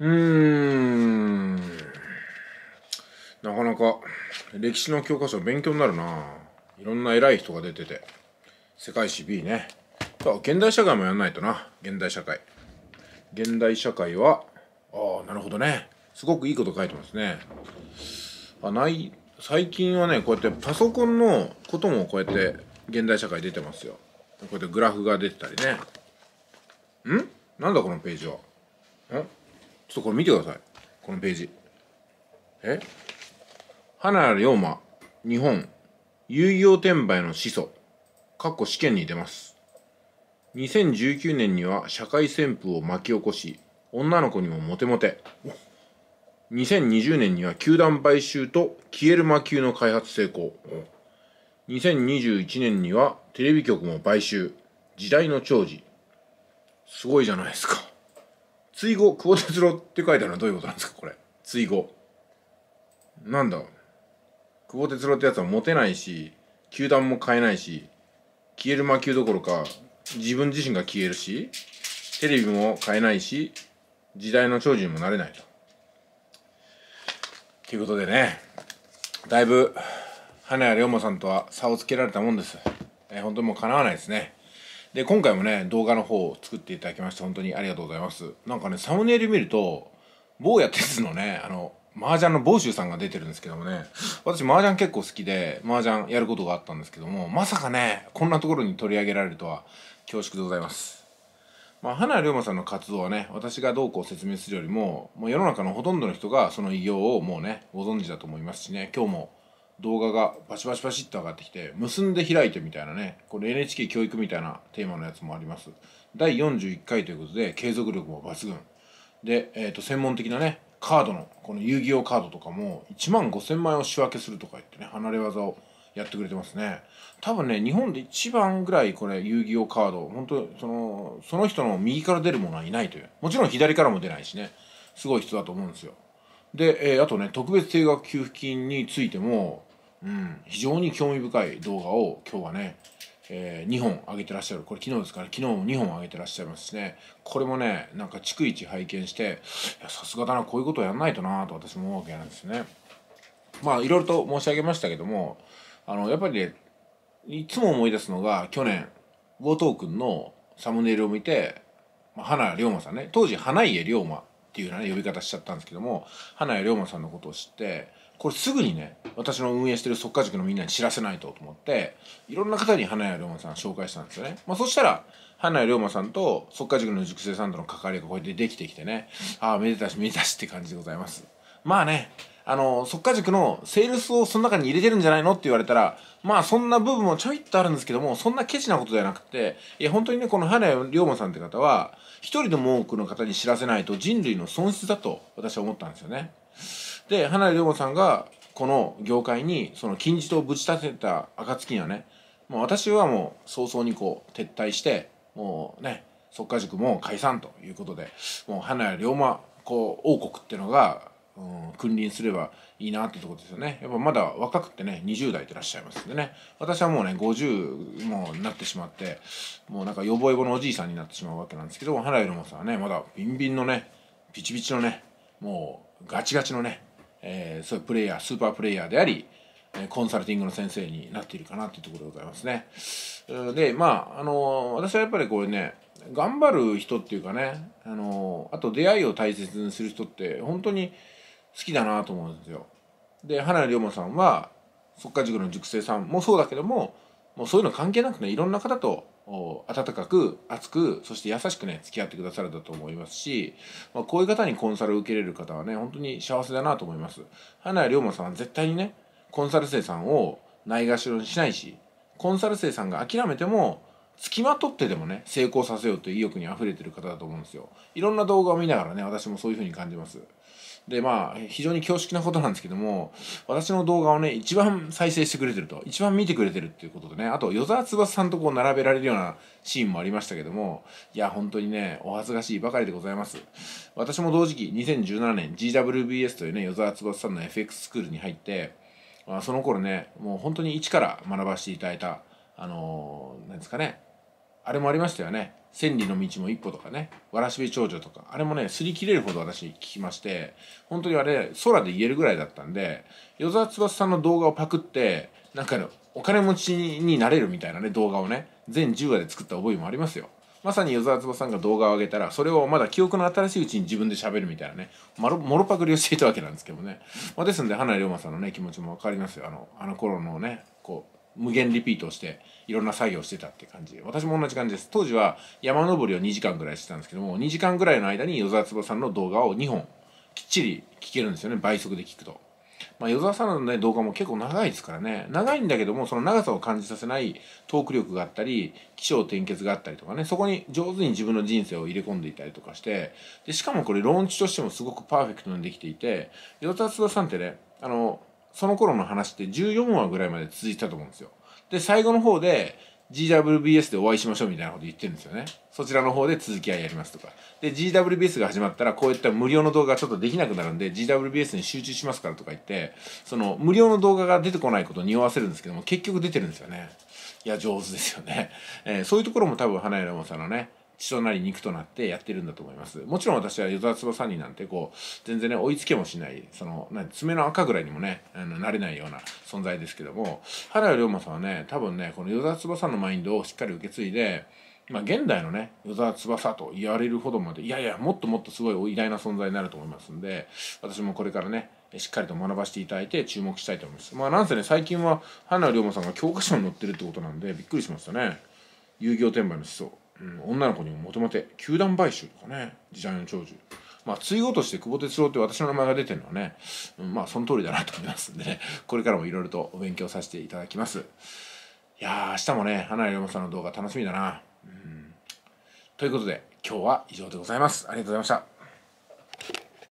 うーん。なかなか歴史の教科書勉強になるないろんな偉い人が出てて。世界史 B ね。現代社会もやんないとな。現代社会。現代社会は、ああ、なるほどね。すごくいいこと書いてますね。あ、ない、最近はね、こうやってパソコンのこともこうやって現代社会出てますよ。こうやってグラフが出てたりね。んなんだこのページは。んちょっとこれ見てくださいこのページえ花原龍馬日本遊王転売の始祖かっこ試験に出ます2019年には社会旋風を巻き起こし女の子にもモテモテ2020年には球団買収と消える魔球の開発成功2021年にはテレビ局も買収時代の寵児すごいじゃないですか追後久保哲郎って書いてあるのはどういうことなんですかこれ追後なんだ久保哲郎ってやつはモテないし球団も買えないし消える魔球どころか自分自身が消えるしテレビも買えないし時代の長寿にもなれないと。ということでねだいぶ花屋龍馬さんとは差をつけられたもんです。えー、本当にもうかなわないですね。で今回もね動画の方を作っていただきまして本当にありがとうございますなんかねサムネイル見ると坊や鉄のねあの麻雀の房州さんが出てるんですけどもね私麻雀結構好きで麻雀やることがあったんですけどもまさかねこんなところに取り上げられるとは恐縮でございますまあ、花龍馬さんの活動はね、私がどうこう説明するよりも、もう世の中のほとんどの人がその偉業をもうね、ご存知だと思いますしね、今日も動画がバシバシバシっと上がってきて、結んで開いてみたいなね、これ NHK 教育みたいなテーマのやつもあります。第41回ということで、継続力も抜群。で、えっ、ー、と、専門的なね、カードの、この遊戯王カードとかも、1万5000枚を仕分けするとか言ってね、離れ技をやってくれてますね。多分ね、日本で一番ぐらいこれ、遊戯王カード、本当その、その人の右から出るものはいないという。もちろん左からも出ないしね、すごい人だと思うんですよ。で、えー、あとね特別定額給付金についても、うん、非常に興味深い動画を今日はね、えー、2本上げてらっしゃるこれ昨日ですから、昨日も2本上げてらっしゃいますしねこれもねなんか逐一拝見してさすがだなこういうことをやんないとなと私も思うわけなんですね。まあいろいろと申し上げましたけどもあのやっぱりねいつも思い出すのが去年後藤君のサムネイルを見て、まあ、花龍馬さんね当時花家龍馬っていうような、ね、呼び方しちゃったんですけども花屋龍馬さんのことを知ってこれすぐにね私の運営してるっか、塾のみんなに知らせないとと思っていろんな方に花屋龍馬さん紹介したんですよね。まあ、そしたら花屋龍馬さんとっか、塾の塾生さんとの関わりがこうやってできてきてねああめでたしめでたしって感じでございます。まあねあの、即果塾のセールスをその中に入れてるんじゃないのって言われたら、まあそんな部分もちょいっとあるんですけども、そんなケチなことじゃなくて、いや本当にね、この花屋龍馬さんって方は、一人でも多くの方に知らせないと人類の損失だと私は思ったんですよね。で、花屋龍馬さんがこの業界にその金字塔をぶち立てた暁にはね、もう私はもう早々にこう撤退して、もうね、即果塾も解散ということで、もう花屋龍馬こう王国っていうのがうん、君臨すればいいなってとこですよねやっぱまだ若くてね20代でらっしゃいますんでね私はもうね50もうなってしまってもうなんかよぼよぼのおじいさんになってしまうわけなんですけど原井りもさんはねまだビンビンのねピチピチのねもうガチガチのね、えー、そういうプレイヤースーパープレイヤーでありコンサルティングの先生になっているかなていうところでございますね。でまああの私はやっぱりこれね頑張る人っていうかねあのあと出会いを大切にする人って本当に好きだなと思うんですよ。で花龍馬さんは即家塾の塾生さんもそうだけどももうそういうの関係なくねいろんな方と温かく熱くそして優しくね付き合ってくださるだと思いますし、まあ、こういう方にコンサルを受けれる方はね本当に幸せだなと思います花屋龍馬さんは絶対にねコンサル生さんをないがしろにしないしコンサル生さんが諦めても付きまとってでもね成功させようという意欲にあふれてる方だと思うんですよいろんな動画を見ながらね私もそういうふうに感じますでまあ非常に恐縮なことなんですけども私の動画をね一番再生してくれてると一番見てくれてるっていうことでねあと与沢翼さんとこう並べられるようなシーンもありましたけどもいや本当にねお恥ずかしいばかりでございます私も同時期2017年 GWBS というね与沢翼さんの FX スクールに入って、まあ、その頃ねもう本当に一から学ばせていただいたあのー、なんですかねあれもありましたよね千里の道も一歩とかね、わらしべ長女とか、あれもね、擦り切れるほど私聞きまして、本当にあれ、空で言えるぐらいだったんで、与沢翼さんの動画をパクって、なんかね、お金持ちになれるみたいなね、動画をね、全10話で作った覚えもありますよ。まさに与沢翼さんが動画を上げたら、それをまだ記憶の新しいうちに自分で喋るみたいなね、まろ、もろパクリをしていたわけなんですけどね。まあ、ですんで、花龍馬さんのね、気持ちもわかりますよ。あの、あの頃のね、こう、無限リピートしていろんな作業してたって感じ私も同じ感じです当時は山登りを2時間ぐらいしてたんですけども2時間ぐらいの間に与沢坪さんの動画を2本きっちり聞けるんですよね倍速で聞くと。まあ、与沢さんの、ね、動画も結構長いですからね長いんだけどもその長さを感じさせないトーク力があったり起承転結があったりとかねそこに上手に自分の人生を入れ込んでいたりとかしてでしかもこれローンチとしてもすごくパーフェクトにできていて与沢さんってねあのその頃の話って14話ぐらいまで続いてたと思うんですよ。で、最後の方で GWBS でお会いしましょうみたいなこと言ってるんですよね。そちらの方で続きはやりますとか。で、GWBS が始まったらこういった無料の動画ちょっとできなくなるんで GWBS に集中しますからとか言って、その無料の動画が出てこないことを匂わせるんですけども、結局出てるんですよね。いや、上手ですよね。えー、そういうところも多分、花屋レさんのね、人なり肉となってやってるんだと思いますもちろん私は与沢翼になんてこう全然ね追いつけもしないそのな爪の赤ぐらいにもねあのなれないような存在ですけども原谷龍馬さんはね多分ねこの与沢翼のマインドをしっかり受け継いでまあ、現代のね与沢翼と言われるほどまでいやいやもっともっとすごい偉大な存在になると思いますんで私もこれからねしっかりと学ばせていただいて注目したいと思います。まあなんせね最近は花龍馬さんが教科書に載ってるってことなんでびっくりしましたね。遊戯王転売の思想。うん、女の子にも求めて球団買収とかね時代の長寿まあ追語として久保哲郎って私の名前が出てるのはね、うん、まあその通りだなと思いますんでね これからもいろいろとお勉強させていただきますいや明日もね花井龍馬さんの動画楽しみだな、うん、ということで今日は以上でございますありがとうございました